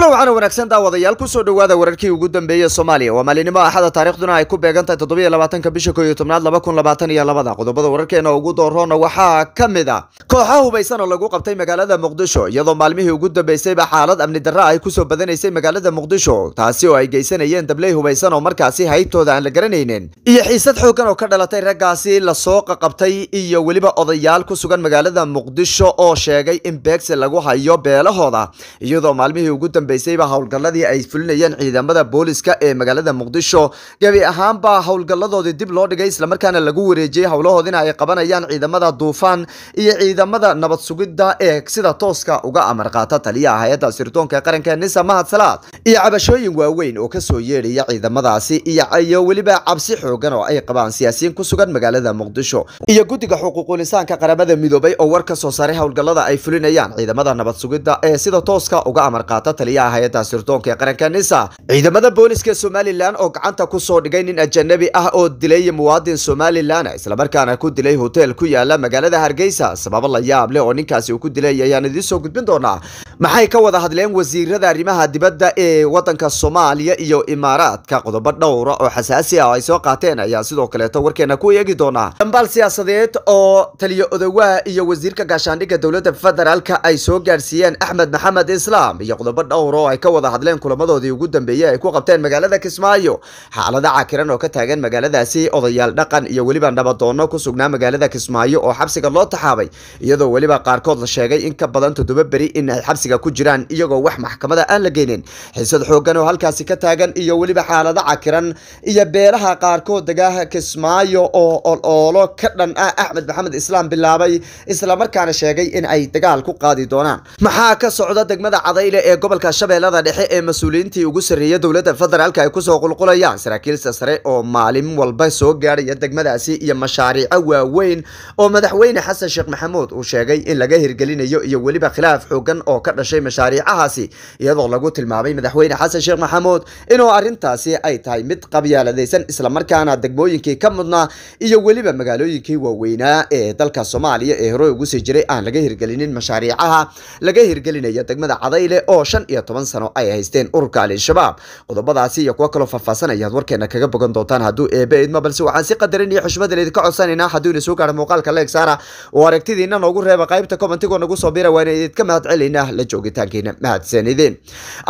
kulan waxaana wanaagsan daawadayaal kusoo dhawaada wararkii ugu dambeeyey soomaaliya waa maalinimo axada taarikhduna ay ku beegantahay toddobiyo labaatanka bisha ko tobnaad laba kun labaatan iyo labada qodobada wararkeena ugu dooroona waxaa ka mid a ah kooxa hubaysan oo lagu qabtay magaalada muqdisho iyadoo maalmihii ugu dambeysayba xaalad amni darra ay kusoo badanaysay magaalada muqdisho taasi oo ay geysanayeen dabley hubaysan oo markaasi haybtooda aan la garanaynin iyo xiisad xoogan oo ka dhalatay raggaasi lasoo qaqabtay iyo weliba odayaal ku sugan magaalada muqdisho oo sheegay in beegsi lagu hayo beelahooda iyadoo maalmihii ugu dambe dambeysayba howlgalladii ay fulinayeen ciidamada booliska ee magaalada muqdisho gebi ahaanba howlgalladoodii dib loo dhigay islamarkaana lagu wareejiyey howlahoodina ay qabanayaan ciidamada duufaan iyo ciidamada nabad sugidda ee sida tooska uga amar qaata taliyaha hay-adda sirdoonka qaranka nisa mahad salaad iyo cabashooyin waaweyn oo kasoo yeedhaya ciidamadaasi iyo iyo weliba cabsi xoogan oo ay qabaan siyaasiyiin ku sugan magaalada muqdisho iyo guddiga xuquuqulisaanka qaramada midoobay oo war ka soo saaray howlgallada ay fulinayaan ciidamada nabad sugidda ee sida tooska uga amar qaata taliyaha ayaa hay-adda sirdoonka ee qaranka nisa ciidamada booliska somalilan oo gacanta kusoo dhigay nin ajanabi ah oo dilay muwaadin somalilan islamarkaana ku dilay hotel ku yaala magaalada hargeysa sababo la yaab leh oo ninkaasi uu ku dilay ayaan idiin soo gudbin doonaa maxay ka wada hadleen wasiirada arrimaha dibadda ee wadanka soomaaliya iyo imaaraadka qodobo dhowra ah oo xasaasi ah ay soo qaateen ayaa sidoo kaleeto warkeena ku eegi doonaa dambaal siyaasadeed oo taliyo odowaha iyo wasiirka gaashaandhigga dowladda federaalka ay soo gaarsiiyeen axmed maxamed islaam iyo qodobo dhowr dhowr ay ka wada hadleen kulamadoodii ugu dambeeyey ay ku qabteen magaalada kismaayo xaalada cakiran oo ka taagan magaaladaasi odayaal dhaqan iyo weliba nabadoono ku sugnaa magaalada kismaayo oo xabsiga loo taxaabay iyadoo weliba qaarkood la sheegay in ka badan toddoba beri in ay xabsiga ku jiraan iyagoo wax maxkamada aan la geynin xiisad xoogan oo halkaasi ka taagan iyo weliba xaalada cakiran iyo beelaha qaarkood degaha kismaayo oo oloolo ka dhan ah axmed maxamed islaam bilaabay islamarkaana sheegay in ay dagaal ku qaadi doonaan maxaa ka socda degmada cadayle ee gobolka shabeellada dhexe ee mas-uuliyiintii ugu sarreeya dowladda federaalka ay kusoo qulqulayaan saraakiilsa sare oo maalin walba soo gaadhaya degmadaasi iyo mashaariico waaweyn oo madaxweyne xasan sheekh maxamuud uu sheegay in laga hirgelinayo iyo weliba khilaaf xoogan oo ka dhashay mashaariicahaasi iyadoo lagu tilmaamay madaxweyne xasan sheekh maxamuud inuu arrintaasi ay tahay mid qabyaaladaysan islamarkaana degmooyinkii ka mudnaa iyo weliba magaalooyinkii waaweynaa ee dalka soomaaliya ee horey ugu sii jiray aan laga hirgelinin mashaariicaha laga hirgelinaya degmada cadayle oo shan iyo toban sano ay haysteen ururka al-shabaab qodobadaasi iyo kuwo kaloo faahfaahsan ayaad warkeena kaga bogan doontaan hadduu eebe idmo balse waxaan si qadarin iyo xushmad idinka codsanaynaa hadduu ina soo gaaro muuqaalka leegsaara oo aragtidiina noogu reeba qaybta commentigo nagu soo bira waana idinka mahad celaynaa la joogitaankiina mahadsanideen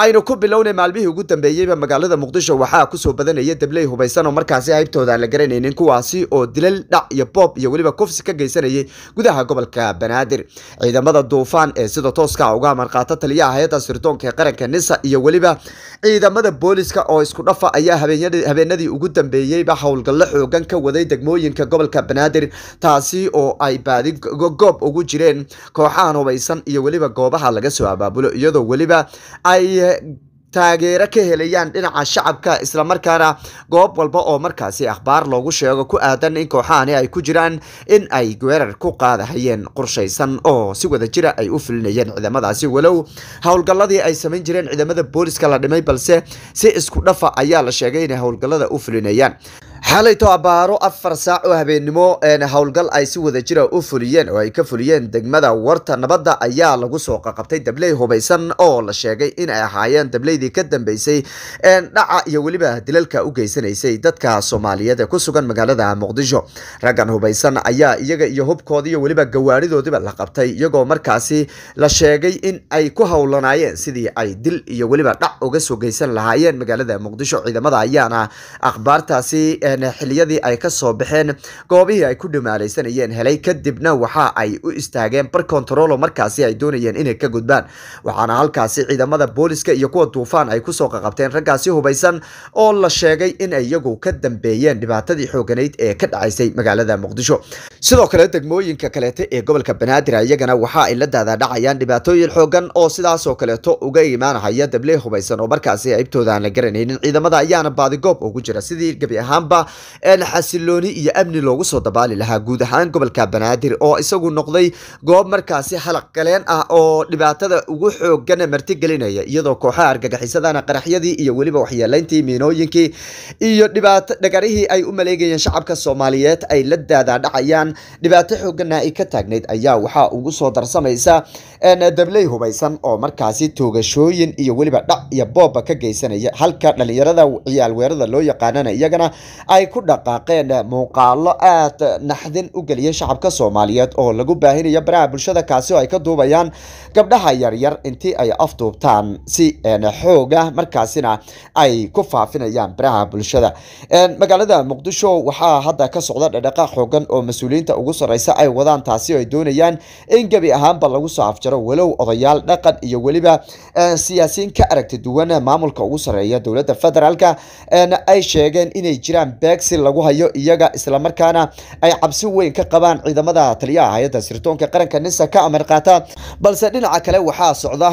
aynu ku bilownay maalmihii ugu dambeeyeyba magaalada muqdisho waxaa kusoo badanaya dabley hubaysan oo markaasi haybtooda la garanaynin kuwaasi oo dilal dhac iyo boob iyo weliba kufsi ka geysanayay gudaha gobolka banaadir ciidamada duufaan ee sida tooska uga amarqaata taliyaha hay-adda sirdoonka ee qaranka ciidanka nisa iyo weliba ciidamada booliska oo isku dhafa ayaa habeenadii ugu dambeeyeyba howlgallo xoogan ka waday degmooyinka gobolka banaadir taasi oo ay baadi goob ugu jireen kooxahan hubeysan iyo weliba goobaha laga soo abaabulo iyadoo weliba ay taageero ka helayaan dhinaca shacabka islamarkaana goob walba oo markaasi akhbaar loogu sheego ku aadan in kooxahani ay ku jiraan in ay weerar ku qaadahayeen qorshaysan oo si wada jira ah ay u fulinayeen ciidamadaasi walow howlgalladii ay samayn jireen ciidamada booliska la dhimay balse si isku dhafa ayaa la sheegay inay howlgallada u fulinayaan xalayto abaaro afar saac oo habeenimo howlgal ay si wada jira u fuliyeen oo ay ka fuliyeen degmada warta nabadda ayaa lagu soo qaqabtay dabley hubaysan oo la sheegay in ay ahaayeen dableydii ka dambeysay dhaca iyo weliba dilalka u geysanaysay dadka soomaaliyeed ee ku sugan magaalada muqdisho raggan hubaysan ayaa iyaga iyo hubkoodii iyo weliba gawaaridoodiiba la qabtay iyagoo markaasi la sheegay in ay ku howlanaayeen sidii ay dil iyo weliba dhac uga soo geysan lahaayeen magaalada muqdisho ciidamada ayaana akhbaartaasi xiliyadii ay ka soo baxeen goobihii ay ku dhimaalaysanayeen helay kadibna waxa ay u istaageen bar controlo markaasi ay doonayeen inay ka gudbaan waxaana halkaasi ciidamada booliska iyo kuwa duufaan ay kusoo qaqabteen raggaasi hubaysan oo la sheegay in iyagu ka dambeeyeen dhibaatadii xooganayd ee ka dhacaysay magaalada muqdisho sidoo kale degmooyinka kaleeta ee gobolka banaadir ah iyagana waxa ay la daadaadhacayaan dhibaatooyin xoogan oo sidaasoo kaleeto uga imaanahaya dable hubaysan oo markaasi aybtooda aan la garanaynin ciidamada ayaana baadigoob ugu jira sidii gebi ahaanba ahaa xasilooni iyo amni loogu soo dabaali lahaa guud ahaan gobolka banaadir oo isagu noqday goob markaasi halaq galeen ah oo dhibaatada ugu xoogan gelinaya iyadoo kooxaha argagixisadana qaraxyadii iyo weliba waxyeelayntii miinooyinkii iyo dhibaato dhagarihii ay u maleegayeen shacabka soomaaliyeed ay la daadaadhacayaan dhibaato xoogana ay ka taagnayd ayaa waxaa ugu soo darsamaysa dabley hubaysan oo markaasi toogashooyin iyo weliba dhac iyo booba ka geysanaya halka dhalinyarada ciyaal weerada loo yaqaanana iyagana ay ku dhaqaaqeen muuqaalo aad naxdin u geliya shacabka soomaaliyeed oo lagu baahinayo baraha bulshada kaasi oo ay ka duubayaan gabdhaha yaryar intii ay afduubtaan si xoog ah markaasina ay ku faafinayaan baraha bulshada magaalada muqdisho waxaa hadda ka socda dhadhaqaaq xoogan oo mas-uuliyiinta ugu sarreysa ay wadaan taasi oo ay doonayaan in gebi ahaanba lagu soo afjaro walow odayaal dhaqan iyo weliba siyaasiyiin ka aragti duwan maamulka ugu sarreeya dowladda federaalka ay sheegeen inay jiraan beegsi lagu hayo iyaga islamarkaana ay cabsi weyn ka qabaan ciidamada taliyaha hay-adda sirdoonka qaranka nisa ka amar qaata balse dhinaca kale waxaa socda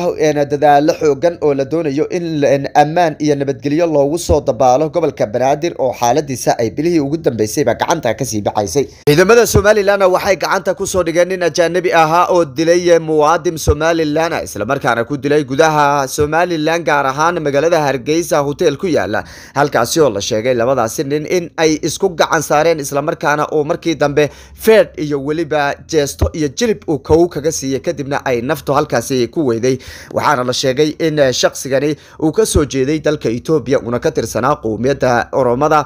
dadaalo xoogan oo la doonayo in ammaan iyo nabadgelyo loogu soo dabaalo gobolka banaadir oo xaaladiisa ay bilihii ugu dambeysayba gacanta kasii baxaysay ciidamada somalilanna waxay gacanta kusoo dhigeen nin ajaanabi ahaa oo dilay muwaadin somalilan islamarkaana ku dilay gudaha somalilan gaar ahaan magaalada hargeysa hotel ku yaala halkaasi oo la sheegay labadaasi nin in ay isku gacan saareen islamarkaana uu markii dambe ferd iyo weliba jeesto iyo jilib uu kow kaga siiyey kadibna ay naftu halkaasi ku weyday waxaana la sheegay in eh, shaqsigani uu kasoo jeeday dalka etoobiya uuna ka tirsanaa qowmiyadda oromada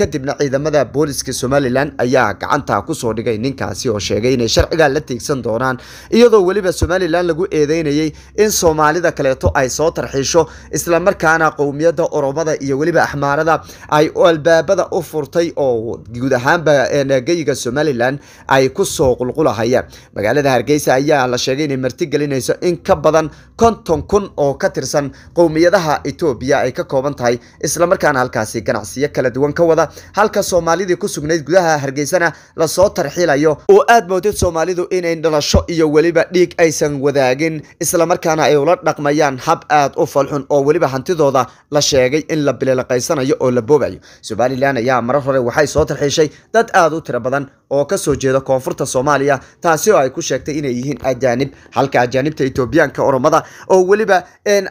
kadibna ciidamada booliska somalilan ayaa gacanta kusoo dhigay ninkaasi oo sheegay inay sharciga la tiigsan doonaan iyadoo weliba somalilan lagu eedeynayay in soomaalida kaleeto ay soo tarxiisho islamarkaana qowmiyadda oromada iyo weliba axmaarada ay albaab albaabada u furtay oo guud ahaanba geyiga somalilan ay kusoo qulqulahayaan magaalada hargeysa ayaa la sheegay inay marti gelinayso in ka badan konton kun oo ka tirsan qowmiyadaha etoobiya ay ka kooban tahay islamarkaana halkaasi ganacsiyo kala duwan ka wada halka soomaalidii ku sugnayd gudaha hargeysana lasoo tarxilayo oo aad moodid soomaalidu inay dhalasho iyo weliba dhiig aysan wadaagin islamarkaana ay ula dhaqmayaan hab aad u falxun oo weliba hantidooda la sheegay in la bililaqaysanayo oo la boobayo somalilan ayaa marar hore waxay soo tarxiishay dad aada u tiro badan oo kasoo jeeda koonfurta soomaaliya taasi oo ay ku sheegtay inay yihiin ajaanib halka ajaanibta etoobiyaanka oromada oo weliba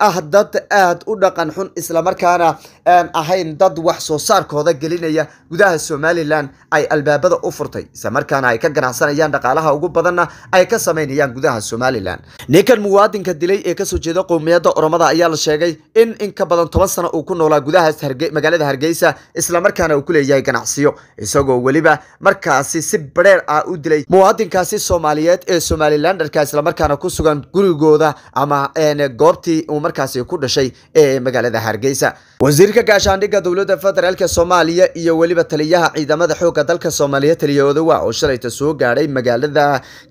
ah dad aad u dhaqan xun islamarkaana aan ahayn dad wax soo saarkooda gelinaya gudaha somalilan ay albaabada u furtay islamarkaana ay ka ganacsanayaan dhaqaalaha ugu badanna ay ka samaynayaan gudaha somalilan ninkan muwaadinka dilay ee kasoo jeeda qowmiyadda oromada ayaa la sheegay in in ka badan toban sano uu ku noolaa gudaha magaalada hargeysa islamarkaana uu ku leeyahay ganacsiyo isagoo weliba markaasi si badheer ah u dilay muwaadinkaasi soomaaliyeed ee somalilanderka islamarkaana ku sugan gurigooda ama goobtii uu markaasi ku dhashay ee magaalada hargeysa wasiirka gaashaandhigga dowladda federaalk soomaaliya iyo weliba taliyaha ciidamada xoogga dalka soomaaliya taliyahooda waa oo shalayta soo gaadhay magaalada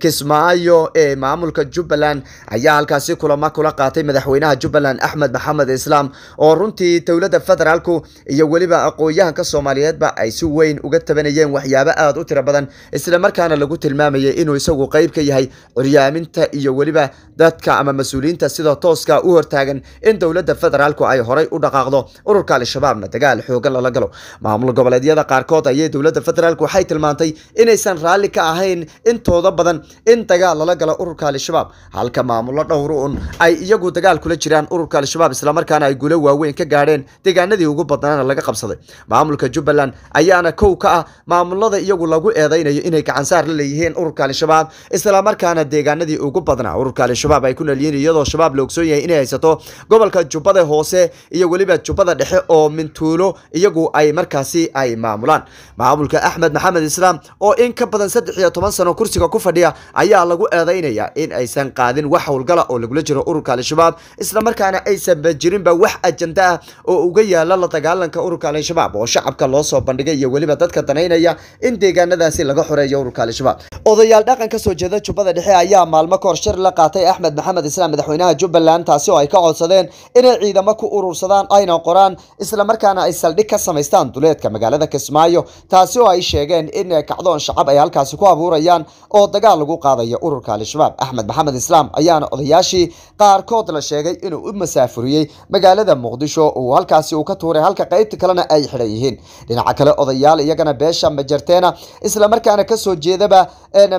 kismaayo ee maamulka jubbaland ayaa halkaasi kulama kula qaatay madaxweynaha jubbaland axmed maxamed islaam oo runtii dowladda federaalku iyo weliba aqoon soomaaliyeedba ay si weyn uga tabanayeen waxyaabo aada u tiro badan islamarkaana lagu tilmaamayay inuu isagu qayb ka yahay curyaaminta iyo weliba dadka ama mas-uuliyiinta sidoo tooska u hortaagan in dowladda federaalku ay horay u dhaqaaqdo ururka al-shabaabna dagaal xoogan lala galo maamul goboleedyada qaarkood ayay dowladda federaalku waxay tilmaantay inaysan raalli ka ahayn intooda badan in dagaal lala galo ururka al-shabaab halka maamulo dhowr un ay iyagu dagaal kula jiraan ururka al-shabaab islamarkaana ay guulo waaweyn ka gaadheen deegaanadii ugu badnaana laga qabsaday maamulka jubbaland ayaana kow ka ah maamulada iyagu lagu eeday malaynayo inay saar la leeyihiin ururka al-shabaab isla markaana deegaanadii ugu badnaa ururka al-shabaab ay ku nolyihiin iyadoo shabaab la ogsoon yahay inay haysato gobolka jubbada hoose iyo weliba jubbada dhexe oo mintuulo iyagu ay markaasi ay maamulaan maamulka axmed maxamed islaam oo in ka badan saddex iyo toban sano kursiga ku fadhiya ayaa lagu eedeynaya in aysan qaadin wax howlgala oo lagula jiro ururka al-shabaab isla markaana aysanba jirinba wax ajenda ah oo uga yaala la dagaalanka ururka al-shabaab oo shacabka loo soo bandhigay iyo weliba dadka danaynaya in deegaanadaasi si laga xoreeyo ururka al-shabaab odayaal dhaqan ka soo jeeda jubbada dhexe ayaa maalmo kahor shir la qaatay axmed maxamed islaam madaxweynaha jubbaland taasi oo ay ka codsadeen inay ciidamo ku urursadaan ayna qoraan islamarkaana ay saldhig ka samaystaan duleedka magaalada kismaayo taasi oo ay sheegeen in kacdoon shacab ay halkaasi ku abuurayaan oo dagaal lagu qaadayo ururka al-shabaab axmed maxamed islaam ayaana odayaashii qaarkood la sheegay inuu u masaafuriyey magaalada muqdisho uu halkaasi uu ka tuuray halka qaybta kalena ay xidhan yihiin dhinaca kale odayaal iyagana beesha majarteena isla islamarkaana kasoo jeedaba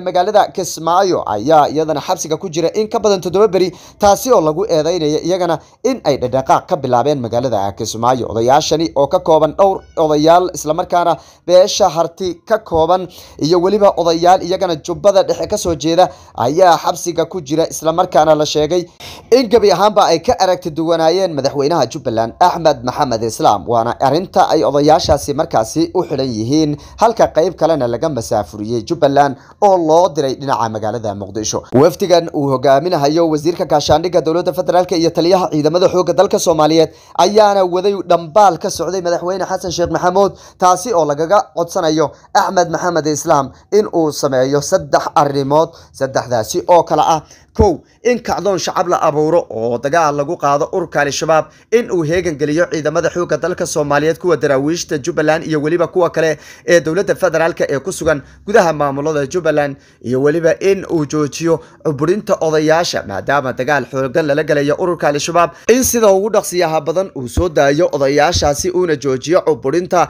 magaalada kismaayo ayaa iyadana xabsiga ku jira in ka badan toddoba beri taasi oo lagu eedeynaya iyagana in ay dhadhaqaaq ka bilaabeen magaalada kismaayo odayaashani oo ka kooban dhowr odayaal islamarkaana beesha harti ka kooban iyo weliba odayaal iyagana jubbada dhexe kasoo jeeda ayaa xabsiga ku jira islamarkaana la sheegay in gebi ahaanba ay ka aragti duwanaayeen madaxweynaha jubbaland axmed maxamed islaam waana arinta ay odayaashaasi markaasi u xidhan yihiin halka qayb kalena laga masaafuriyey jubbaland oo loo diray dhinaca magaalada muqdisho wafdigan uu hogaaminahayo wasiirka gaashaandhigga dowladda federaalk iyo taliyaha ciidamada xoogga dalka soomaaliyeed ayaana waday dhambaal ka socday madaxweyne xasan sheekh maxamuud taasi oo lagaga codsanayo axmed maxamed islaam in uu sameeyo saddex arrimood saddexdaasi oo kale ah kow in kacdoon shacab la abuuro oo dagaal lagu qaado ururka al-shabaab in uu heegan geliyo ciidamada xoogga dalka soomaaliyeed kuwa daraawiishta jubbaland iyo weliba kuwa kale ee dowladda federaalk ee kusugan sugan gudaha maamulada jubbaland iyo weliba in uu joojiyo cuburinta odayaasha maadaama dagaal xoogan lala galayo ururka al-shabaab in sida ugu dhaqsiyaha badan uu soo daayo odayaashaasi uuna joojiyo cuburinta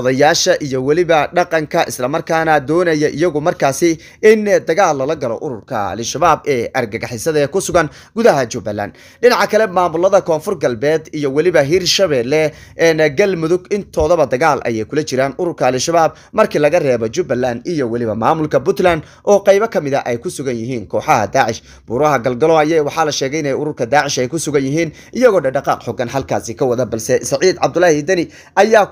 odayaasha iyo weliba dhaqanka islamarkaana doonaya iyagu markaasi in dagaal lala galo ururka al-shabaab ee argagixisada ee ku sugan gudaha jubbaland dhinaca kale maamulada koonfur galbeed iyo weliba hirshabelle galmudug intoodaba dagaal ayay kula jiraan ururka al-shabaab markii laga reebo jubbaland somalilan iyo weliba maamulka puntland oo qaybo ka mid a ah ay ku sugan yihiin kooxaha daacish buuraha galgalo aye waxaa la sheegay inay ururka daacish ay ku sugan yihiin iyagoo dhadhaqaaq xogan halkaasi ka wada balse saciid cabdulaahi deni ayaa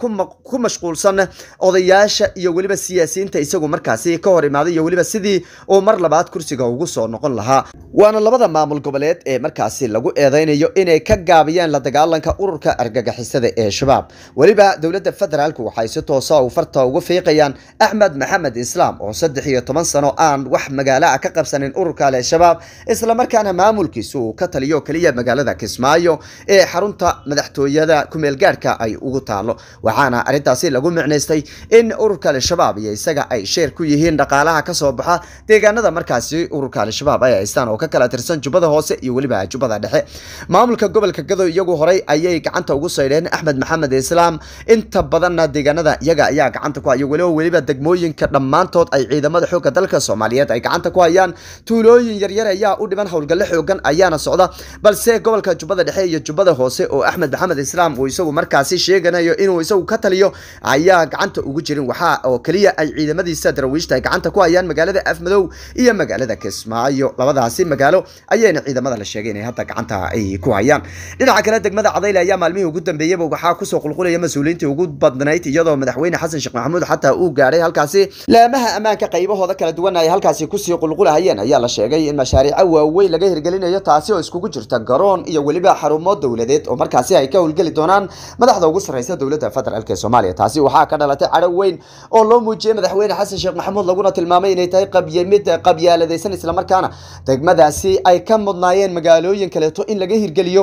ku mashquulsan odayaasha iyo weliba siyaasiyiinta isagu markaasi ka hor imaaday iyo weliba sidii uu mar labaad kursiga ugu soo noqon lahaa waana labada maamul goboleed ee markaasi lagu eedeynayo inay ka gaabiyaan la dagaalanka ururka argagixisada ee shabaab weliba dowladda federaalku waxay si toosa u farta ugu fiiqayaan axmed maxamed maxamed islaam oo saddex iyo toban sano aan wax magaalo ah ka qabsanin ururka al-shabaab islamarkaana maamulkiisa uu ka taliyo keliya magaalada kismaayo ee xarunta madaxtooyada kumeel ay ugu taalo waxaana arrintaasi lagu micnaystay in ururka al-shabaab iyo isaga ay sheer ku yihiin dhaqaalaha kasoo baxa deegaanada markaasi ururka al-shabaab ay haystaan oo ka kala tirsan jubbada hoose iyo weliba jubbada dhexe maamulka gobolka gado iyagu horay ayay gacanta ugu saydheen axmed maxamed islaam inta badanna deegaanada iyaga ayaa gacanta ku haya weliba degmooyinka dhammaantood ay ciidamada xoogga dalka soomaaliyeed ay gacanta ku hayaan tuulooyin yaryar ayaa u dhiman howlgalle xoogan ayaana socda balse gobolka jubbada dhexe iyo jubbada hoose oo axmed maxamed islaam uu isagu markaasi sheeganayo inuu isagu ka taliyo ayaa gacanta ugu jirin waxa oo keliya ay ciidamadiisa darawiishta ay gacanta ku hayaan magaalada afmadow iyo magaalada kismaayo labadaasi magaalo ayayna ciidamada la sheegay inay hadda gacanta ay ku hayaan dhinaca kale degmada cadayle ayaa maalmihii ugu dambeeyeyba waxaa kusoo qulqulaya mas-uuliyiintii ugu badnayd iyadoo madaxweyne xasan sheekh maxamuud xataa uu gaadhay halkaasi laamaha ammaanka qaybahooda kala duwan ay halkaasi kusii qulqulahayeen ayaa la sheegay in mashaariica waaweyn laga hirgelinayo taasi oo iskugu jirta garoon iyo weliba xarumo dowladeed oo markaasi ay ka howlgeli doonaan madaxda ugu sarreysa dowladda federaalk ee soomaaliya taasi waxaa ka dhalatay cadho weyn oo loo muujiyey madaxweyne xasan sheekh maxamuud laguna tilmaamay inay tahay qabyamid qabyaaladaysan islamarkaana degmadaasi ay ka mudnaayeen magaalooyin kaleeto in laga hirgeliyo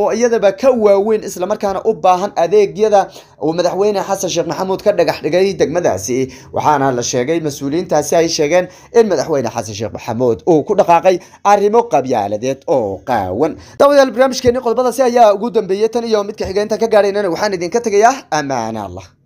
oo iyadaba ka waaweyn islamarkaana u baahan adeegyada uu madaxweyne xasan sheekh maxamuud ka dhagax dhigay degmadaasi waxaana la sheegay mas-uuliyiintaasi ay sheegeen in madaxweyne xasan sheekh maxamuud uu ku dhaqaaqay arrimo qabyaaladeed oo qaawan daawadayaal barnaamijkeeni qodobadaasi ayaa ugu dambeeyey tan iyo midka xigeenta ka gaadhaynana waxaan idinka tegayaa ammaan allah